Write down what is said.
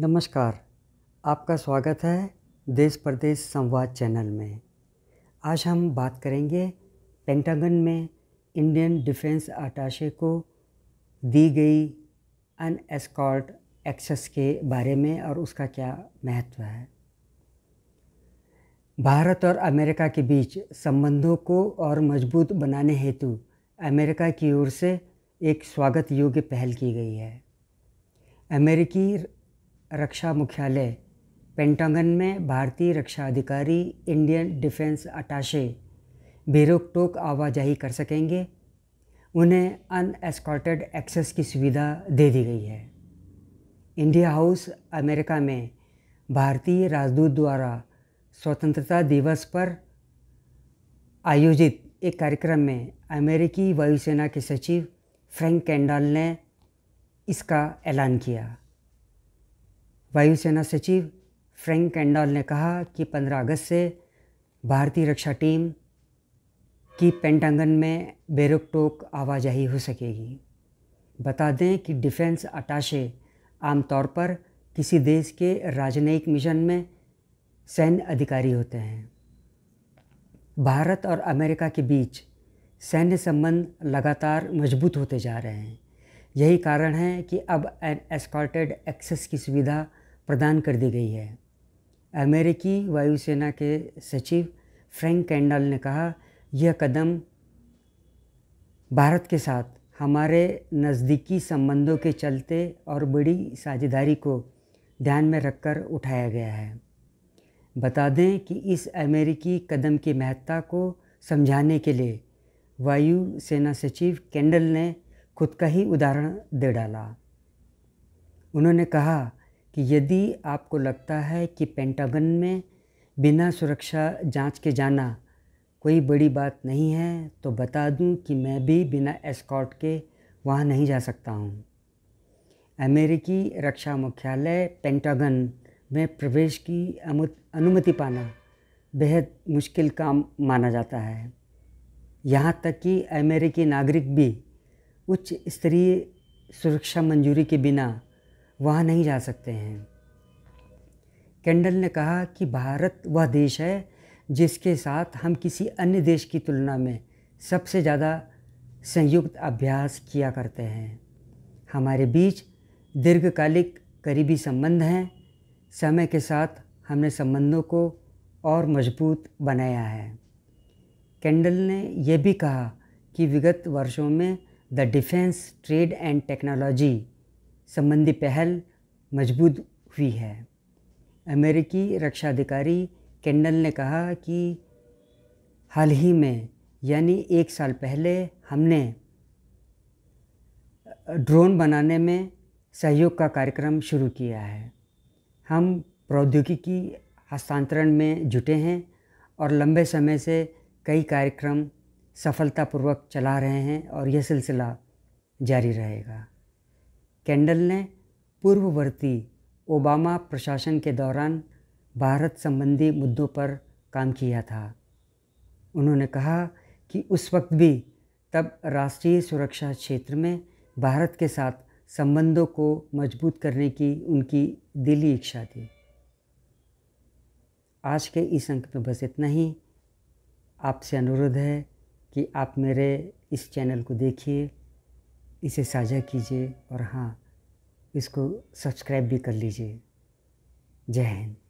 नमस्कार आपका स्वागत है देश प्रदेश संवाद चैनल में आज हम बात करेंगे पेंटागन में इंडियन डिफेंस अटाशे को दी गई अन एस्कॉर्ट एक्सेस के बारे में और उसका क्या महत्व है भारत और अमेरिका के बीच संबंधों को और मजबूत बनाने हेतु अमेरिका की ओर से एक स्वागत योग्य पहल की गई है अमेरिकी रक्षा मुख्यालय पेंटागन में भारतीय रक्षा अधिकारी इंडियन डिफेंस अटाशे बेरोक टोक आवाजाही कर सकेंगे उन्हें एस्कॉर्टेड एक्सेस की सुविधा दे दी गई है इंडिया हाउस अमेरिका में भारतीय राजदूत द्वारा स्वतंत्रता दिवस पर आयोजित एक कार्यक्रम में अमेरिकी वायुसेना के सचिव फ्रैंक कैंडल ने इसका ऐलान किया वायुसेना सचिव फ्रैंक कैंडॉल ने कहा कि 15 अगस्त से भारतीय रक्षा टीम की पेंटागन में बेरोकटोक टोक आवाजाही हो सकेगी बता दें कि डिफेंस अटाशे आमतौर पर किसी देश के राजनयिक मिशन में सैन्य अधिकारी होते हैं भारत और अमेरिका के बीच सैन्य संबंध लगातार मजबूत होते जा रहे हैं यही कारण है कि अब एन एस्कॉर्टेड एक्सेस की सुविधा प्रदान कर दी गई है अमेरिकी वायुसेना के सचिव फ्रैंक कैंडल ने कहा यह कदम भारत के साथ हमारे नज़दीकी संबंधों के चलते और बड़ी साझेदारी को ध्यान में रखकर उठाया गया है बता दें कि इस अमेरिकी कदम की महत्ता को समझाने के लिए वायु सेना सचिव कैंडल ने खुद का ही उदाहरण दे डाला उन्होंने कहा कि यदि आपको लगता है कि पेंटागन में बिना सुरक्षा जांच के जाना कोई बड़ी बात नहीं है तो बता दूं कि मैं भी बिना एस्कॉर्ट के वहाँ नहीं जा सकता हूँ अमेरिकी रक्षा मुख्यालय पेंटागन में प्रवेश की अनुमति पाना बेहद मुश्किल काम माना जाता है यहाँ तक कि अमेरिकी नागरिक भी उच्च स्तरीय सुरक्षा मंजूरी के बिना वहाँ नहीं जा सकते हैं कैंडल ने कहा कि भारत वह देश है जिसके साथ हम किसी अन्य देश की तुलना में सबसे ज़्यादा संयुक्त अभ्यास किया करते हैं हमारे बीच दीर्घकालिक करीबी संबंध हैं समय के साथ हमने संबंधों को और मजबूत बनाया है कैंडल ने यह भी कहा कि विगत वर्षों में the defence trade and technology संबंधी पहल मजबूत हुई है अमेरिकी रक्षा अधिकारी केंडल ने कहा कि हाल ही में यानी एक साल पहले हमने ड्रोन बनाने में सहयोग का कार्यक्रम शुरू किया है हम प्रौद्योगिकी हस्तांतरण में जुटे हैं और लंबे समय से कई कार्यक्रम सफलतापूर्वक चला रहे हैं और यह सिलसिला जारी रहेगा कैंडल ने पूर्ववर्ती ओबामा प्रशासन के दौरान भारत संबंधी मुद्दों पर काम किया था उन्होंने कहा कि उस वक्त भी तब राष्ट्रीय सुरक्षा क्षेत्र में भारत के साथ संबंधों को मजबूत करने की उनकी दिली इच्छा थी आज के इस अंक में बस इतना ही आपसे अनुरोध है कि आप मेरे इस चैनल को देखिए इसे साझा कीजिए और हाँ इसको सब्सक्राइब भी कर लीजिए जय हिंद